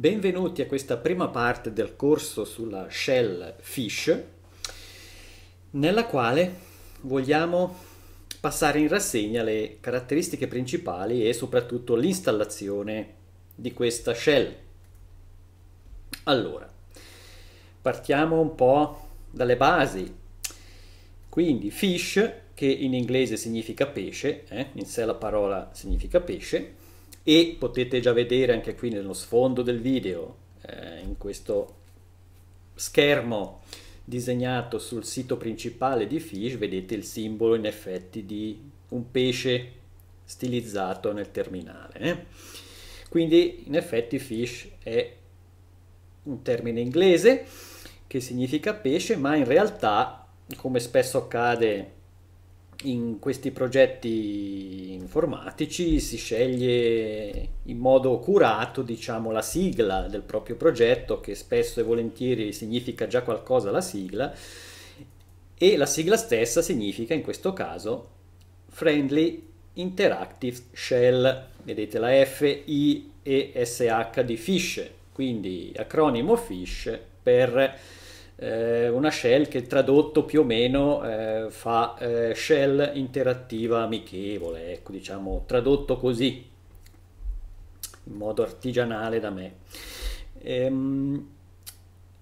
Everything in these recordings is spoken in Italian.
Benvenuti a questa prima parte del corso sulla shell fish, nella quale vogliamo passare in rassegna le caratteristiche principali e soprattutto l'installazione di questa shell. Allora, partiamo un po' dalle basi. Quindi fish, che in inglese significa pesce, eh? in sé la parola significa pesce, e potete già vedere anche qui nello sfondo del video, eh, in questo schermo disegnato sul sito principale di Fish, vedete il simbolo in effetti di un pesce stilizzato nel terminale. Eh? Quindi in effetti Fish è un termine inglese che significa pesce, ma in realtà, come spesso accade in questi progetti informatici si sceglie in modo curato diciamo, la sigla del proprio progetto che spesso e volentieri significa già qualcosa la sigla e la sigla stessa significa in questo caso Friendly Interactive Shell vedete la F I E S H di Fish quindi acronimo Fish per eh, una shell che tradotto più o meno eh, fa eh, shell interattiva amichevole, ecco diciamo tradotto così in modo artigianale da me. Ehm,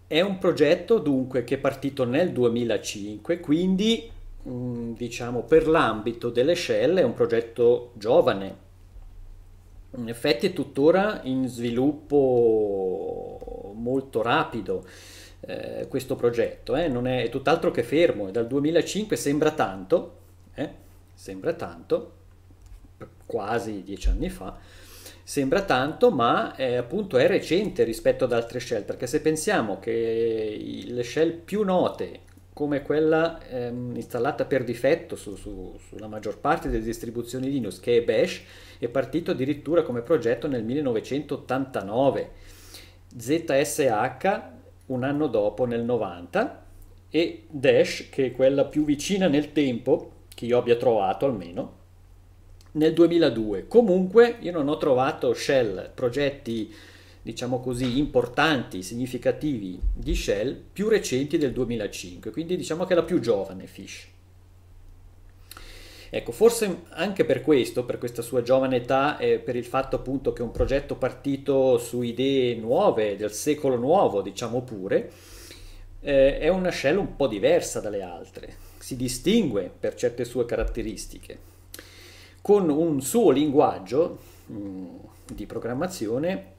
è un progetto dunque che è partito nel 2005, quindi mh, mm, diciamo per l'ambito delle shell è un progetto giovane. In effetti è tuttora in sviluppo molto rapido. Eh, questo progetto, eh? non è, è, tutt'altro che fermo, è dal 2005 sembra tanto, eh? sembra tanto, quasi dieci anni fa, sembra tanto, ma è, appunto è recente rispetto ad altre shell, perché se pensiamo che le shell più note, come quella ehm, installata per difetto su, su, sulla maggior parte delle distribuzioni Linux, che è Bash, è partito addirittura come progetto nel 1989. ZSH un anno dopo nel 90 e Dash, che è quella più vicina nel tempo, che io abbia trovato almeno, nel 2002. Comunque io non ho trovato Shell, progetti diciamo così importanti, significativi di Shell più recenti del 2005, quindi diciamo che è la più giovane Fish. Ecco, forse anche per questo, per questa sua giovane età e per il fatto appunto che è un progetto partito su idee nuove, del secolo nuovo, diciamo pure, eh, è una Shell un po' diversa dalle altre, si distingue per certe sue caratteristiche, con un suo linguaggio mh, mm, di programmazione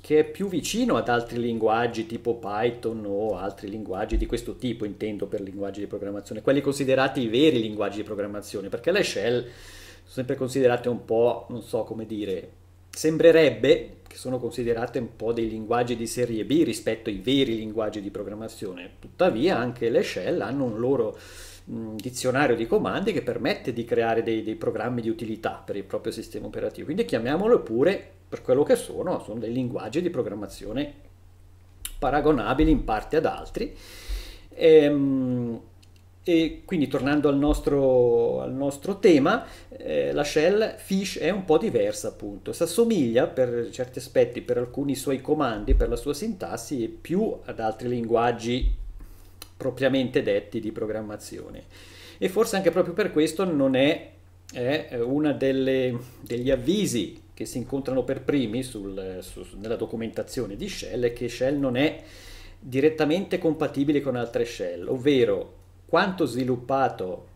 che è più vicino ad altri linguaggi tipo Python o altri linguaggi di questo tipo, intendo per linguaggi di programmazione, quelli considerati i veri linguaggi di programmazione, perché le shell sono sempre considerate un po', non so come dire, sembrerebbe che sono considerate un po' dei linguaggi di serie B rispetto ai veri linguaggi di programmazione, tuttavia anche le shell hanno un loro dizionario di comandi che permette di creare dei, dei, programmi di utilità per il proprio sistema operativo. Quindi chiamiamolo pure per quello che sono, sono dei linguaggi di programmazione paragonabili in parte ad altri. E, ehm, e quindi tornando al nostro, al nostro tema, eh, la shell Fish è un po' diversa appunto, si assomiglia per certi aspetti, per alcuni suoi comandi, per la sua sintassi, più ad altri linguaggi propriamente detti di programmazione. E forse anche proprio per questo non è, è eh, uno degli avvisi che si incontrano per primi sul, su, nella documentazione di Shell è che Shell non è direttamente compatibile con altre Shell, ovvero quanto sviluppato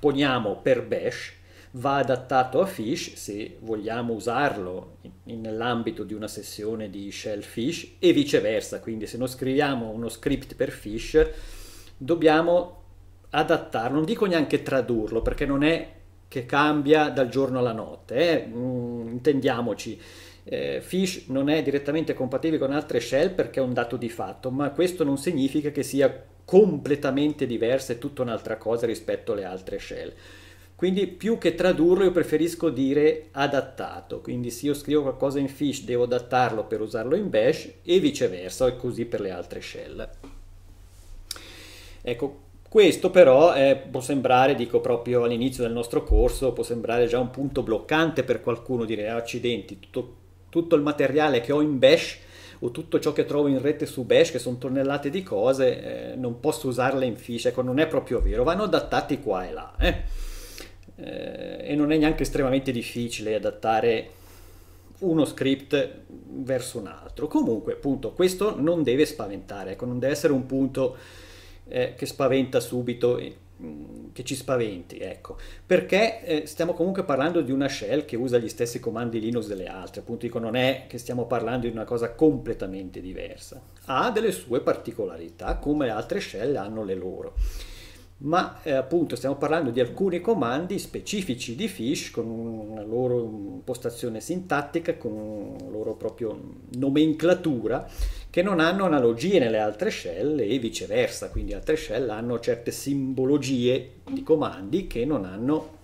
poniamo per Bash va adattato a fish se vogliamo usarlo nell'ambito di una sessione di shell fish e viceversa, quindi se noi scriviamo uno script per fish dobbiamo adattarlo, non dico neanche tradurlo perché non è che cambia dal giorno alla notte, eh? mm, intendiamoci. Eh, Fish non è direttamente compatibile con altre shell perché è un dato di fatto, ma questo non significa che sia completamente diversa e tutta un'altra cosa rispetto alle altre shell. Quindi più che tradurlo io preferisco dire adattato, quindi se io scrivo qualcosa in fish devo adattarlo per usarlo in bash e viceversa e così per le altre shell. Ecco, questo però eh, può sembrare, dico proprio all'inizio del nostro corso, può sembrare già un punto bloccante per qualcuno dire ah, accidenti, tutto, tutto il materiale che ho in bash o tutto ciò che trovo in rete su Bash, che sono tonnellate di cose, eh, non posso usarle in fish, ecco, non è proprio vero, vanno adattati qua e là. Eh eh, e non è neanche estremamente difficile adattare uno script verso un altro. Comunque, appunto, questo non deve spaventare, ecco, non deve essere un punto eh, che spaventa subito, eh, che ci spaventi, ecco, perché eh, stiamo comunque parlando di una shell che usa gli stessi comandi Linux delle altre, appunto, dico, non è che stiamo parlando di una cosa completamente diversa, ha delle sue particolarità, come altre shell hanno le loro ma eh, appunto stiamo parlando di alcuni comandi specifici di Fish con una loro impostazione sintattica, con una loro proprio nomenclatura che non hanno analogie nelle altre shell e viceversa, quindi altre shell hanno certe simbologie di comandi che non hanno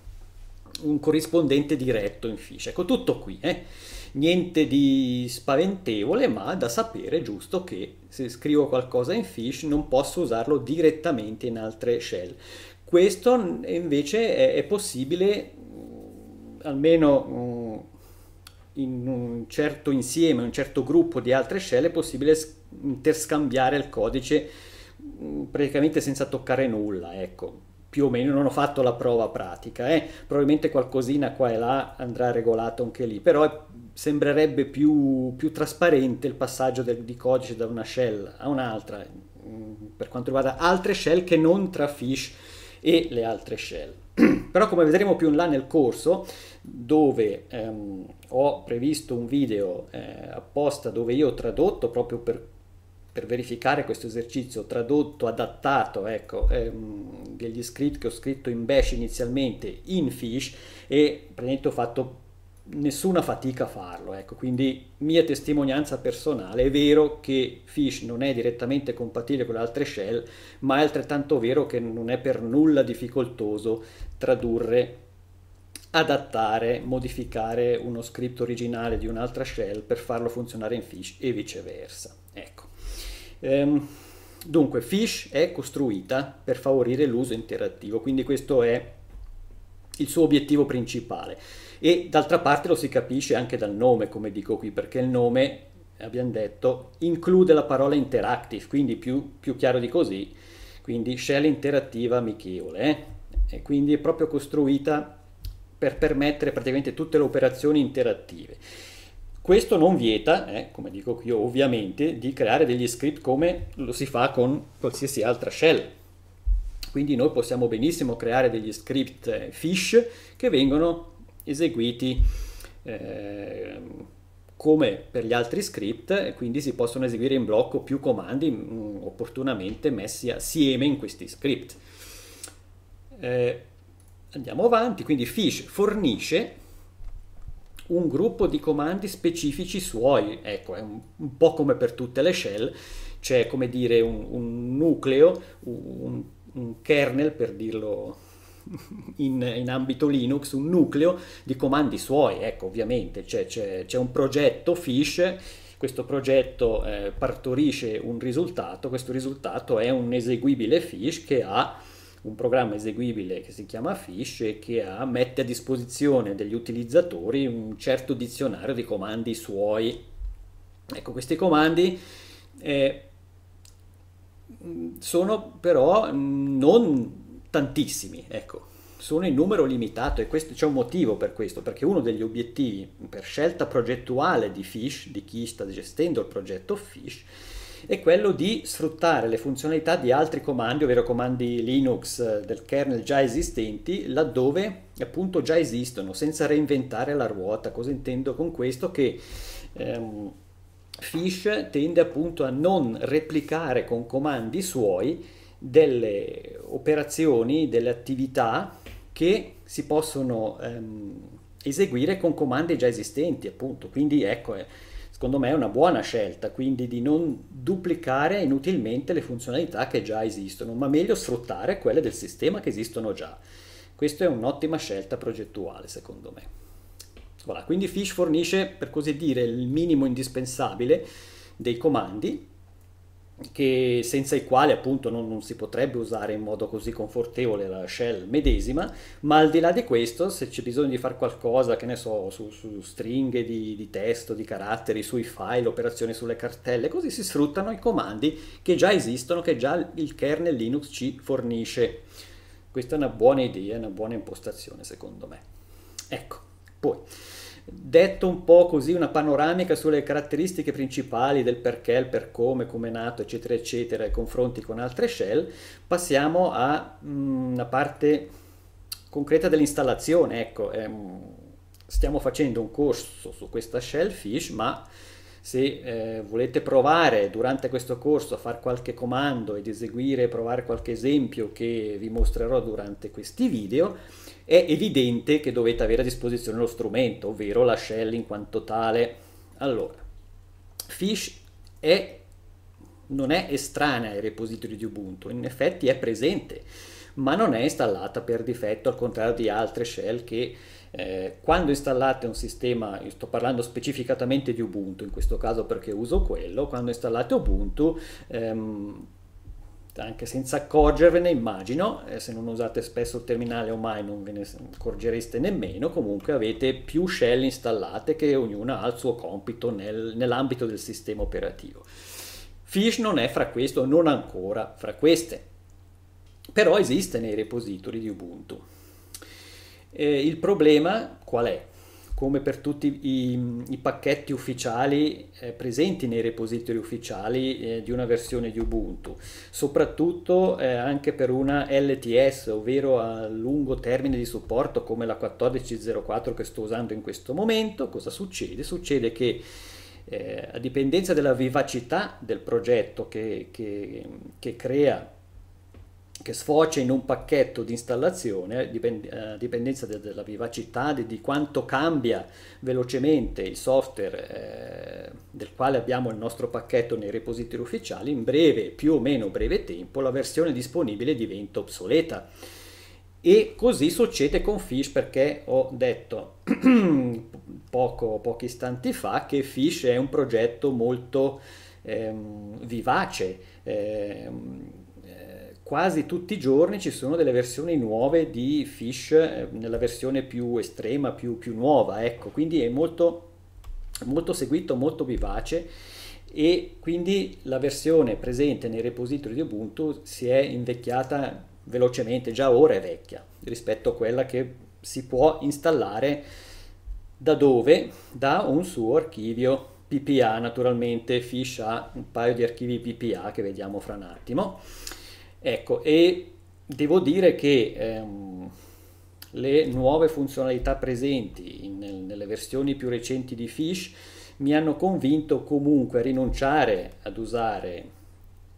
un corrispondente diretto in fiche. Ecco, tutto qui. Eh? Niente di spaventevole, ma da sapere giusto che se scrivo qualcosa in fiche non posso usarlo direttamente in altre shell. Questo invece è, è possibile mm, almeno mm, in un certo insieme, in un certo gruppo di altre shell è possibile interscambiare il codice mm, praticamente senza toccare nulla, ecco più o meno, non ho fatto la prova pratica, eh. probabilmente qualcosina qua e là andrà regolato anche lì, però sembrerebbe più, più trasparente il passaggio del, di codice da una shell a un'altra, mm, per quanto riguarda altre shell che non tra Fish e le altre shell. Però come vedremo più in là nel corso, dove ehm, ho previsto un video eh, apposta dove io ho tradotto proprio per per verificare questo esercizio tradotto, adattato, ecco, ehm, degli script che ho scritto in Bash inizialmente in Fish e praticamente ho fatto nessuna fatica a farlo, ecco, quindi mia testimonianza personale, è vero che Fish non è direttamente compatibile con le altre shell, ma è altrettanto vero che non è per nulla difficoltoso tradurre adattare, modificare uno script originale di un'altra shell per farlo funzionare in Fish e viceversa. Ecco. Ehm, dunque, Fish è costruita per favorire l'uso interattivo, quindi questo è il suo obiettivo principale. E d'altra parte lo si capisce anche dal nome, come dico qui, perché il nome, abbiamo detto, include la parola interactive, quindi più, più chiaro di così, quindi shell interattiva amichevole. Eh? E quindi è proprio costruita per permettere praticamente tutte le operazioni interattive. Questo non vieta, eh, come dico qui ovviamente, di creare degli script come lo si fa con qualsiasi altra shell. Quindi noi possiamo benissimo creare degli script eh, fish che vengono eseguiti eh, come per gli altri script e quindi si possono eseguire in blocco più comandi mh, mm, opportunamente messi assieme in questi script. Eh, andiamo avanti, quindi fish fornisce un gruppo di comandi specifici suoi, ecco, è un, un po' come per tutte le shell, c'è come dire un, un nucleo, un, un, kernel per dirlo in, in, ambito Linux, un nucleo di comandi suoi, ecco, ovviamente c'è, c'è, c'è un progetto Fish questo progetto eh, partorisce un risultato, questo risultato è un eseguibile fish che ha un programma eseguibile che si chiama Fish e che ha, mette a disposizione degli utilizzatori un certo dizionario di comandi suoi. Ecco, questi comandi eh, sono però mm, non tantissimi, ecco, sono in numero limitato e questo, c'è un motivo per questo, perché uno degli obiettivi per scelta progettuale di Fish, di chi sta gestendo il progetto Fish, è quello di sfruttare le funzionalità di altri comandi, ovvero comandi Linux eh, del kernel già esistenti, laddove appunto già esistono, senza reinventare la ruota. Cosa intendo con questo? Che ehm, Fish tende appunto a non replicare con comandi suoi delle operazioni, delle attività che si possono ehm, eseguire con comandi già esistenti, appunto. Quindi ecco, eh, secondo me è una buona scelta, quindi di non duplicare inutilmente le funzionalità che già esistono, ma meglio sfruttare quelle del sistema che esistono già. Questa è un'ottima scelta progettuale, secondo me. Voilà, quindi Fish fornisce, per così dire, il minimo indispensabile dei comandi che, senza i quali appunto non, non, si potrebbe usare in modo così confortevole la shell medesima, ma al di là di questo se c'è bisogno di fare qualcosa, che ne so, su, su stringhe di, di, testo, di caratteri, sui file, operazioni sulle cartelle, così si sfruttano i comandi che già esistono, che già il kernel Linux ci fornisce. Questa è una buona idea, una buona impostazione secondo me. Ecco, poi detto un po' così una panoramica sulle caratteristiche principali del perché, il per come, come è nato, eccetera, eccetera, e confronti con altre shell, passiamo a mh, mm, una parte concreta dell'installazione. Ecco, ehm, stiamo facendo un corso su questa shell fish, ma se eh, volete provare durante questo corso a fare qualche comando ed eseguire, provare qualche esempio che vi mostrerò durante questi video, è evidente che dovete avere a disposizione lo strumento, ovvero la shell in quanto tale. Allora, Fish è, non è estranea ai repository di Ubuntu, in effetti è presente, ma non è installata per difetto, al contrario di altre shell che eh, quando installate un sistema, sto parlando specificatamente di Ubuntu in questo caso perché uso quello, quando installate Ubuntu ehm, cioè, anche senza accorgervene immagino, se non usate spesso il terminale o mai non ve ne accorgereste nemmeno, comunque avete più shell installate che ognuna ha il suo compito nel, nell'ambito del sistema operativo. Fish non è fra questo, non ancora fra queste, però esiste nei repository di Ubuntu. Eh, il problema qual è? come per tutti i, i pacchetti ufficiali eh, presenti nei repository ufficiali eh, di una versione di Ubuntu, soprattutto eh, anche per una LTS, ovvero a lungo termine di supporto come la 1404 che sto usando in questo momento. Cosa succede? Succede che eh, a dipendenza della vivacità del progetto che, che, che crea che sfocia in un pacchetto di installazione, dipen- eh, dipendenza de- dalla vivacità, de- di quanto cambia velocemente il software eh, del quale abbiamo il nostro pacchetto nei repository ufficiali, in breve, più o meno breve tempo, la versione disponibile diventa obsoleta. E così succede con Fish perché ho detto poco, pochi istanti fa che Fish è un progetto molto ehm, vivace, ehm, quasi tutti i giorni ci sono delle versioni nuove di Fish, eh, nella versione più estrema, più, più nuova, ecco, quindi è molto, molto seguito, molto vivace e quindi la versione presente nei repository di Ubuntu si è invecchiata velocemente, già ora è vecchia rispetto a quella che si può installare da dove? Da un suo archivio PPA, naturalmente Fish ha un paio di archivi PPA che vediamo fra un attimo Ecco, e devo dire che ehm, le nuove funzionalità presenti in, nelle versioni più recenti di Fish mi hanno convinto comunque a rinunciare ad usare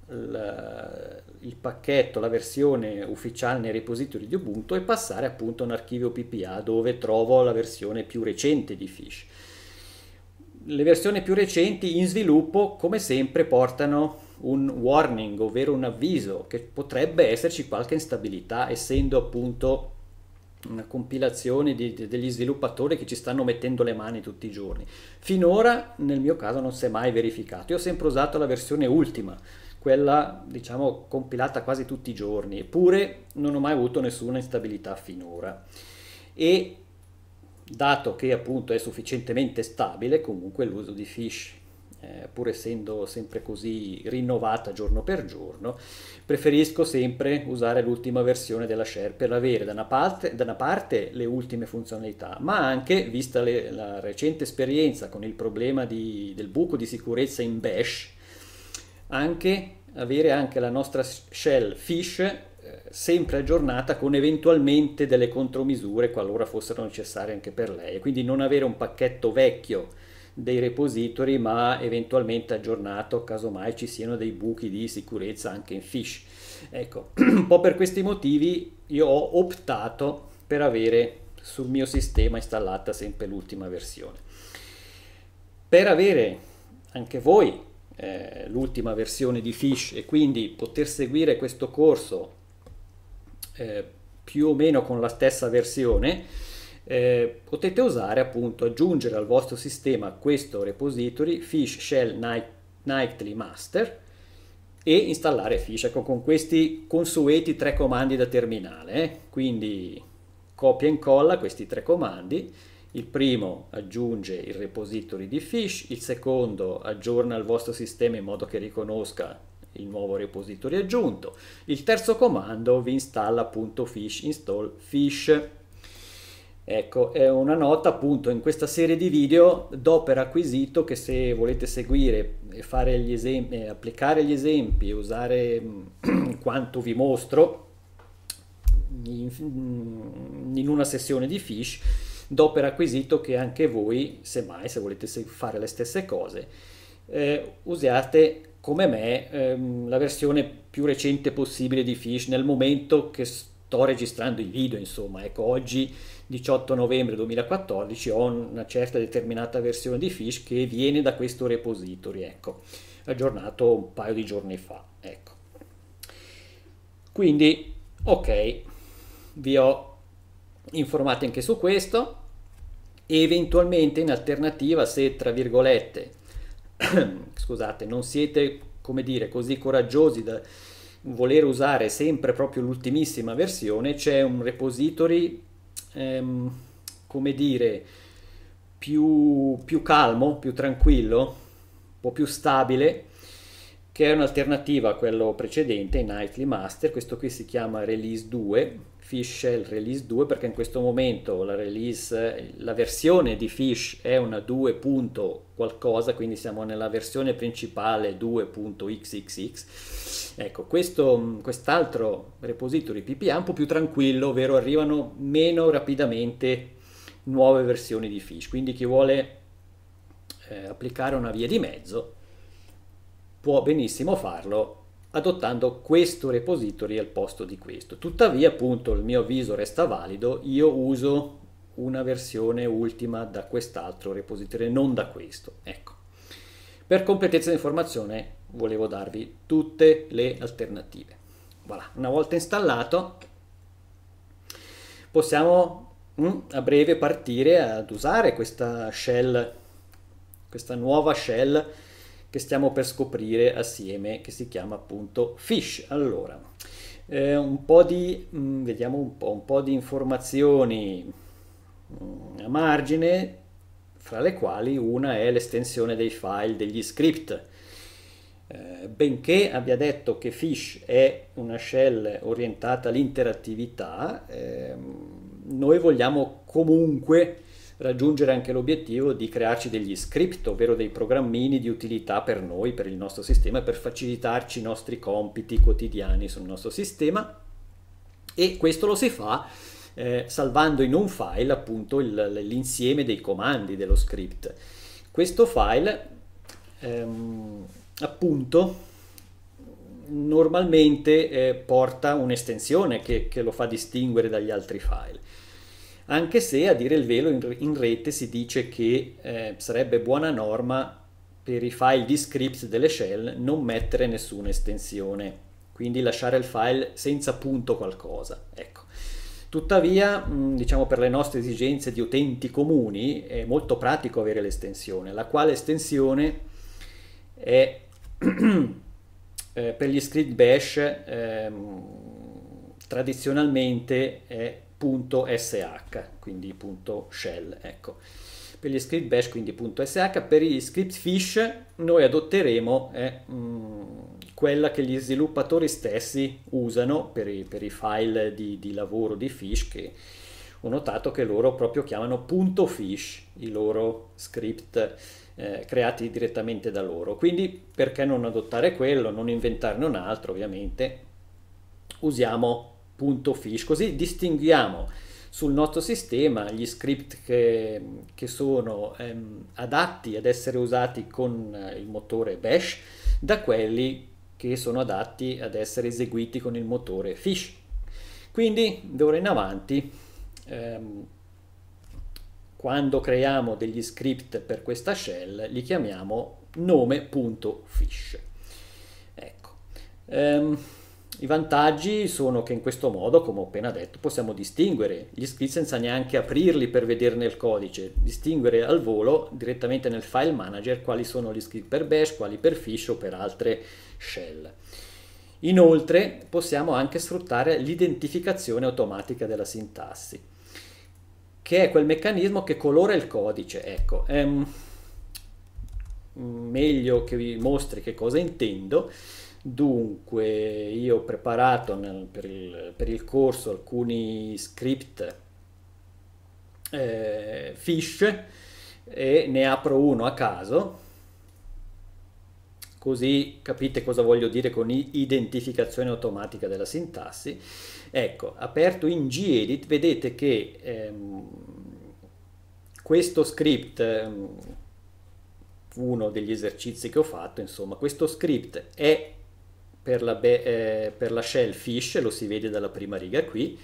il, il pacchetto, la versione ufficiale nei repository di Ubuntu e passare appunto a un archivio PPA dove trovo la versione più recente di Fish. Le versioni più recenti in sviluppo come sempre portano un warning, ovvero un avviso, che potrebbe esserci qualche instabilità, essendo appunto una compilazione di, di, degli sviluppatori che ci stanno mettendo le mani tutti i giorni. Finora nel mio caso non si è mai verificato, io ho sempre usato la versione ultima, quella diciamo compilata quasi tutti i giorni, eppure non ho mai avuto nessuna instabilità finora. E dato che appunto è sufficientemente stabile, comunque l'uso di Fish eh, pur essendo sempre così rinnovata giorno per giorno, preferisco sempre usare l'ultima versione della share per avere da una parte, da una parte le ultime funzionalità, ma anche, vista le, la recente esperienza con il problema di, del buco di sicurezza in bash, anche avere anche la nostra shell fish eh, sempre aggiornata con eventualmente delle contromisure qualora fossero necessarie anche per lei, quindi non avere un pacchetto vecchio dei repository ma eventualmente aggiornato casomai ci siano dei buchi di sicurezza anche in fish ecco un po' per questi motivi io ho optato per avere sul mio sistema installata sempre l'ultima versione per avere anche voi eh, l'ultima versione di Fish e quindi poter seguire questo corso eh, più o meno con la stessa versione eh, potete usare appunto aggiungere al vostro sistema questo repository fish shell nightly master e installare fish ecco, con questi consueti tre comandi da terminale eh. quindi copia e incolla questi tre comandi il primo aggiunge il repository di fish, il secondo aggiorna il vostro sistema in modo che riconosca il nuovo repository aggiunto, il terzo comando vi installa appunto fish install fish Ecco, è una nota appunto in questa serie di video do per acquisito che se volete seguire e fare gli esempi, eh, applicare gli esempi, usare mm, quanto vi mostro in una sessione di Fish, do per acquisito che anche voi, semmai se volete fare le stesse cose, eh, usiate come me ehm, la versione più recente possibile di Fish nel momento che sto registrando i video, insomma, ecco, oggi 18 novembre 2014 ho una certa determinata versione di Fish che viene da questo repository, ecco, aggiornato un paio di giorni fa, ecco. Quindi, ok, vi ho informati anche su questo eventualmente in alternativa se tra virgolette scusate non siete come dire così coraggiosi da voler usare sempre proprio l'ultimissima versione c'è un repository ehm, come dire, più, più calmo, più tranquillo, un po' più stabile, che è un'alternativa a quello precedente, Nightly Master, questo qui si chiama Release 2, Fish Shell Release 2 perché in questo momento la, release, la versione di Fish è una 2. qualcosa, quindi siamo nella versione principale 2.xxx. Ecco, questo, quest'altro repository PPA è un po' più tranquillo, ovvero arrivano meno rapidamente nuove versioni di Fish, quindi chi vuole eh, applicare una via di mezzo può benissimo farlo adottando questo repository al posto di questo. Tuttavia, appunto, il mio avviso resta valido, io uso una versione ultima da quest'altro repository, non da questo. Ecco. Per completezza di informazione volevo darvi tutte le alternative. Voilà. Una volta installato possiamo mh, mm, a breve partire ad usare questa shell, questa nuova shell che stiamo per scoprire assieme, che si chiama appunto Fish. Allora, eh, un po' di, mh, mm, vediamo un po', un po' di informazioni mh, mm, a margine, fra le quali una è l'estensione dei file degli script. Eh, benché abbia detto che Fish è una shell orientata all'interattività, ehm, noi vogliamo comunque raggiungere anche l'obiettivo di crearci degli script, ovvero dei programmini di utilità per noi, per il nostro sistema, per facilitarci i nostri compiti quotidiani sul nostro sistema e questo lo si fa eh, salvando in un file appunto il, l'insieme dei comandi dello script. Questo file ehm, appunto normalmente eh, porta un'estensione che, che lo fa distinguere dagli altri file anche se a dire il velo in, rete si dice che eh, sarebbe buona norma per i file di script delle shell non mettere nessuna estensione, quindi lasciare il file senza punto qualcosa. Ecco. Tuttavia, diciamo per le nostre esigenze di utenti comuni è molto pratico avere l'estensione, la quale estensione è eh, per gli script bash eh, tradizionalmente è punto .sh, quindi .shell, ecco. Per gli script bash, quindi .sh, per gli script fish noi adotteremo eh, mh, mm, quella che gli sviluppatori stessi usano per i, per i file di, di, lavoro di fish che ho notato che loro proprio chiamano .fish i loro script eh, creati direttamente da loro. Quindi perché non adottare quello, non inventarne un altro ovviamente, usiamo punto così distinguiamo sul nostro sistema gli script che, che sono ehm, adatti ad essere usati con eh, il motore bash da quelli che sono adatti ad essere eseguiti con il motore fish. Quindi d'ora in avanti ehm, quando creiamo degli script per questa shell li chiamiamo nome.fish. Ecco. Um, i vantaggi sono che in questo modo, come ho appena detto, possiamo distinguere gli script senza neanche aprirli per vederne il codice, distinguere al volo direttamente nel file manager quali sono gli script per bash, quali per fish o per altre shell. Inoltre possiamo anche sfruttare l'identificazione automatica della sintassi, che è quel meccanismo che colora il codice. Ecco, è ehm, meglio che vi mostri che cosa intendo. Dunque, io ho preparato nel, per, il, per, il, corso alcuni script eh, fish e ne apro uno a caso, così capite cosa voglio dire con identificazione automatica della sintassi. Ecco, aperto in gedit, vedete che ehm, questo script... Ehm, uno degli esercizi che ho fatto, insomma, questo script è per la, be- eh, per la shell fish, lo si vede dalla prima riga qui,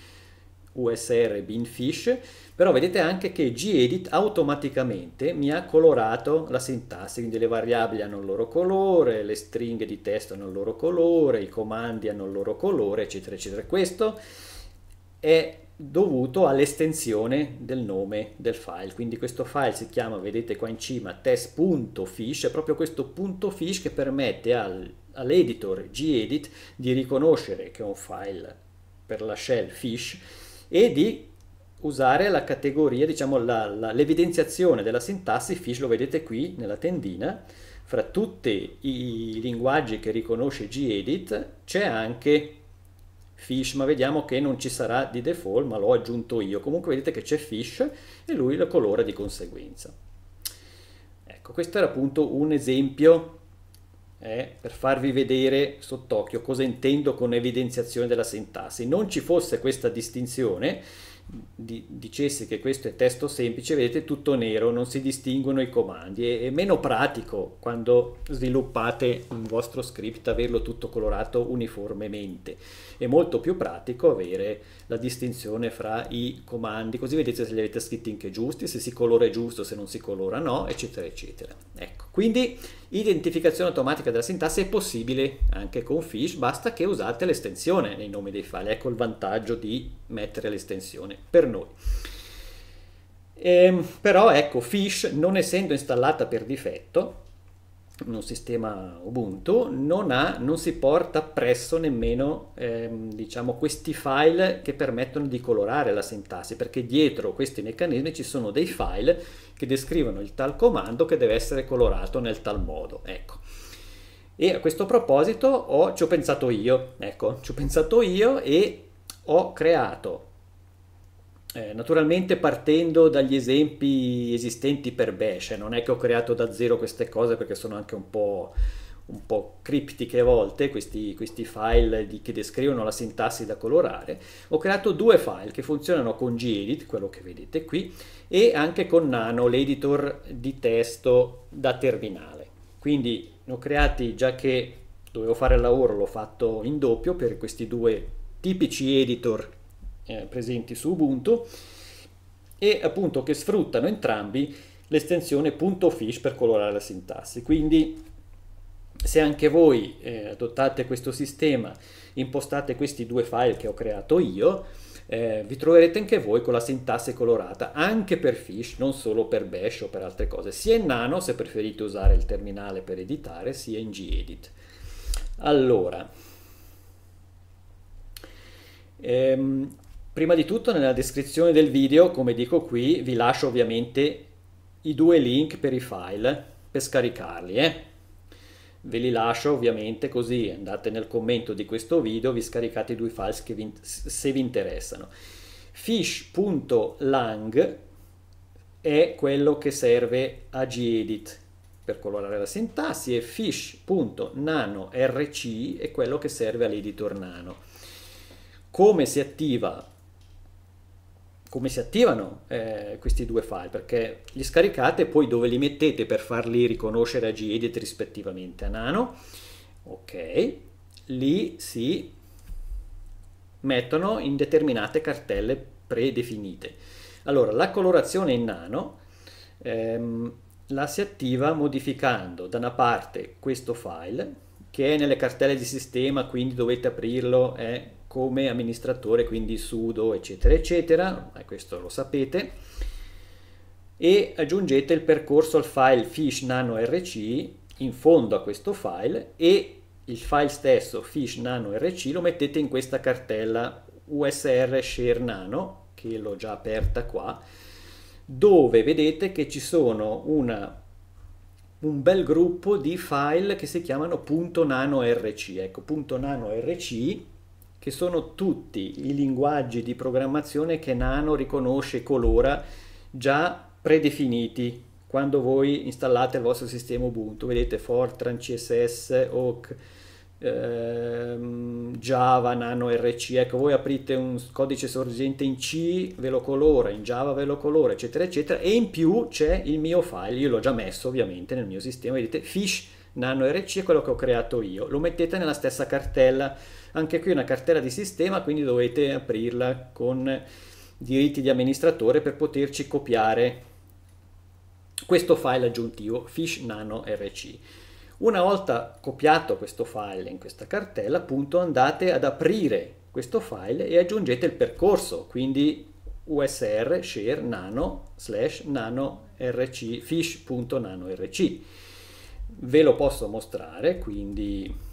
USR binfish, però vedete anche che gedit automaticamente mi ha colorato la sintassi, quindi le variabili hanno il loro colore, le stringhe di testo hanno il loro colore, i comandi hanno il loro colore, eccetera, eccetera. Questo è dovuto all'estensione del nome del file, quindi questo file si chiama, vedete qua in cima, test.fish, è proprio questo punto fish che permette al all'editor gedit di riconoscere che è un file per la shell fish e di usare la categoria, diciamo l'evidenziazione della sintassi fish, lo vedete qui nella tendina, fra tutti i linguaggi che riconosce gedit c'è anche fish, ma vediamo che non ci sarà di default, ma l'ho aggiunto io. Comunque vedete che c'è fish e lui lo colora di conseguenza. Ecco, questo era appunto un esempio eh, per farvi vedere sott'occhio cosa intendo con evidenziazione della sintassi. Non ci fosse questa distinzione, di, dicessi che questo è testo semplice, vedete tutto nero, non si distinguono i comandi, è, è meno pratico quando sviluppate un vostro script averlo tutto colorato uniformemente, è molto più pratico avere la distinzione fra i comandi, così vedete se li avete scritti anche giusti, se si colora è giusto, se non si colora no, eccetera eccetera. Ecco, quindi Identificazione automatica della sintassi è possibile anche con Fish, basta che usate l'estensione nei nomi dei file. Ecco il vantaggio di mettere l'estensione per noi. Ehm, però ecco, Fish non essendo installata per difetto, un sistema Ubuntu non, ha, non si porta presso nemmeno ehm, diciamo, questi file che permettono di colorare la sintassi perché dietro questi meccanismi ci sono dei file che descrivono il tal comando che deve essere colorato nel tal modo ecco e a questo proposito ho, ci ho pensato io ecco ci ho pensato io e ho creato eh, naturalmente partendo dagli esempi esistenti per Bash, non è che ho creato da zero queste cose perché sono anche un po', un po criptiche a volte questi, questi file di, che descrivono la sintassi da colorare. Ho creato due file che funzionano con gedit, quello che vedete qui, e anche con Nano, l'editor di testo da terminale. Quindi ne ho creati, già che dovevo fare il lavoro, l'ho fatto in doppio per questi due tipici editor eh, presenti su Ubuntu e appunto che sfruttano entrambi l'estensione .fish per colorare la sintassi. Quindi se anche voi eh, adottate questo sistema, impostate questi due file che ho creato io, eh, vi troverete anche voi con la sintassi colorata, anche per fish, non solo per bash o per altre cose, sia in nano se preferite usare il terminale per editare, sia in gedit. Allora, ehm, Prima di tutto nella descrizione del video, come dico qui, vi lascio ovviamente i due link per i file per scaricarli. Eh? Ve li lascio ovviamente così andate nel commento di questo video, vi scaricate i due file vi, se vi interessano. Fish.lang è quello che serve a gedit per colorare la sintassi e fishnano è quello che serve all'editor nano. Come si attiva come si attivano eh, questi due file, perché li scaricate e poi dove li mettete per farli riconoscere a gedit rispettivamente a nano, ok, lì si mettono in determinate cartelle predefinite. Allora, la colorazione in nano ehm, la si attiva modificando da una parte questo file, che è nelle cartelle di sistema, quindi dovete aprirlo, eh, come amministratore, quindi sudo, eccetera, eccetera, eh, questo lo sapete, e aggiungete il percorso al file fish nano rc in fondo a questo file e il file stesso fish nano rc lo mettete in questa cartella usr share nano che l'ho già aperta qua dove vedete che ci sono una, un bel gruppo di file che si chiamano punto .nano rc ecco punto .nano rc che sono tutti i linguaggi di programmazione che Nano riconosce e colora già predefiniti quando voi installate il vostro sistema Ubuntu. Vedete Fortran, CSS, Oak, ehm, Java, Nano RC. Ecco, voi aprite un codice sorgente in C, ve lo colora, in Java ve lo colora, eccetera, eccetera. E in più c'è il mio file, io l'ho già messo ovviamente nel mio sistema, vedete Fish Nano RC è quello che ho creato io. Lo mettete nella stessa cartella anche qui una cartella di sistema, quindi dovete aprirla con diritti di amministratore per poterci copiare questo file aggiuntivo fish nano rc. Una volta copiato questo file in questa cartella, appunto andate ad aprire questo file e aggiungete il percorso, quindi usr share nano slash nano rc fish.nano rc. Ve lo posso mostrare, quindi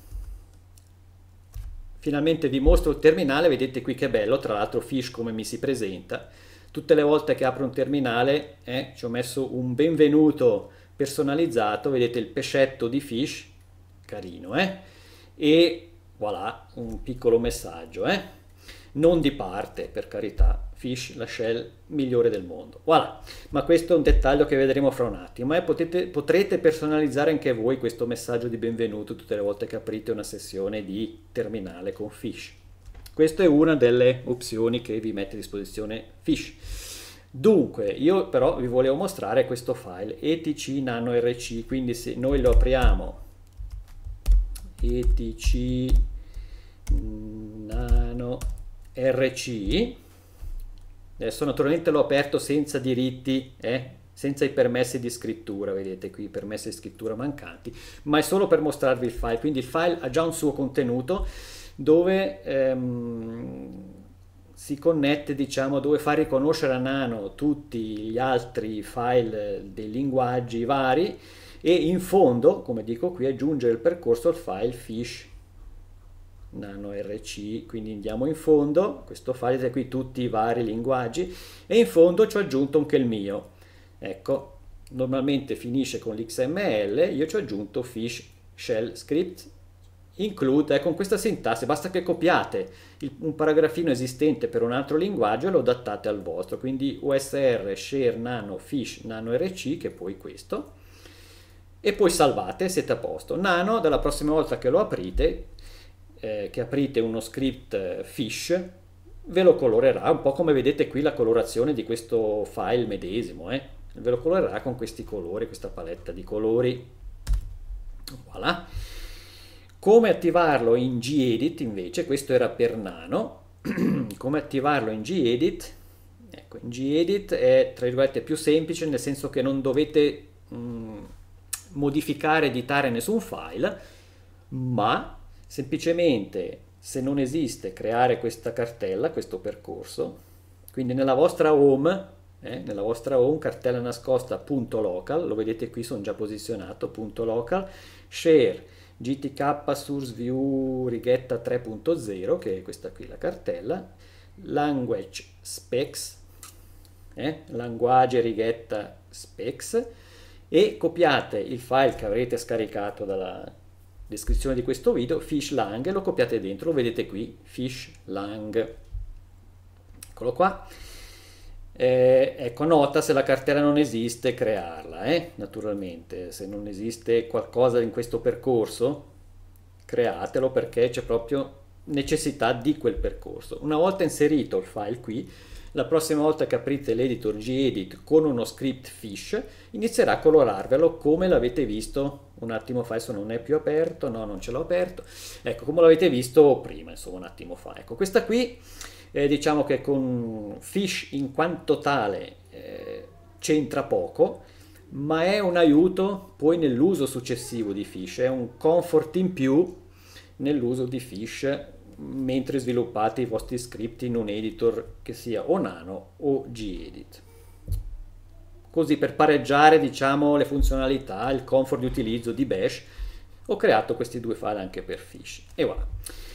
Finalmente vi mostro il terminale, vedete qui che bello, tra l'altro Fish come mi si presenta. Tutte le volte che apro un terminale eh, ci ho messo un benvenuto personalizzato, vedete il pescetto di Fish, carino eh? E voilà, un piccolo messaggio eh? Non di parte per carità, Fish, la shell migliore del mondo. Voilà, ma questo è un dettaglio che vedremo fra un attimo e eh. potete, potrete personalizzare anche voi questo messaggio di benvenuto tutte le volte che aprite una sessione di terminale con Fish. Questa è una delle opzioni che vi mette a disposizione Fish. Dunque, io però vi volevo mostrare questo file etc nano rc, quindi se noi lo apriamo etc nano rc Adesso eh, naturalmente l'ho aperto senza diritti, eh? senza i permessi di scrittura, vedete qui i permessi di scrittura mancanti, ma è solo per mostrarvi il file, quindi il file ha già un suo contenuto dove ehm, si connette, diciamo, dove fa riconoscere a Nano tutti gli altri file dei linguaggi vari e in fondo, come dico qui, aggiunge il percorso al file fish nano rc quindi andiamo in fondo questo file vedete qui tutti i vari linguaggi e in fondo ci ho aggiunto anche il mio ecco normalmente finisce con l'xml io ci ho aggiunto fish shell script include eh, con questa sintassi basta che copiate il, un paragrafino esistente per un altro linguaggio e lo adattate al vostro quindi usr share nano fish nano rc che è poi questo e poi salvate siete a posto nano dalla prossima volta che lo aprite eh, che aprite uno script eh, fish ve lo colorerà un po' come vedete qui la colorazione di questo file medesimo eh? ve lo colorerà con questi colori questa paletta di colori voilà come attivarlo in gedit invece questo era per nano come attivarlo in gedit ecco in gedit è tra virgolette più semplice nel senso che non dovete mh, mm, modificare editare nessun file ma semplicemente se non esiste creare questa cartella, questo percorso, quindi nella vostra home, eh, nella vostra home cartella nascosta punto local, lo vedete qui sono già posizionato, punto local, share gtk source view righetta 3.0 che è questa qui la cartella, language specs, eh, language righetta specs e copiate il file che avrete scaricato dalla descrizione di questo video, fish lang, lo copiate dentro, lo vedete qui, fish lang. Eccolo qua. Eh, ecco, nota se la cartella non esiste, crearla, eh? naturalmente. Se non esiste qualcosa in questo percorso, createlo perché c'è proprio necessità di quel percorso. Una volta inserito il file qui, la prossima volta che aprite l'editor gedit con uno script fish, inizierà a colorarvelo come l'avete visto un attimo fa, adesso non è più aperto, no non ce l'ho aperto, ecco come l'avete visto prima, insomma un attimo fa. Ecco questa qui, eh, diciamo che con fish in quanto tale eh, c'entra poco, ma è un aiuto poi nell'uso successivo di fish, è un comfort in più nell'uso di fish mentre sviluppate i vostri script in un editor che sia o Nano o gedit. Così per pareggiare diciamo, le funzionalità, il comfort di utilizzo di Bash, ho creato questi due file anche per Fish. E voilà.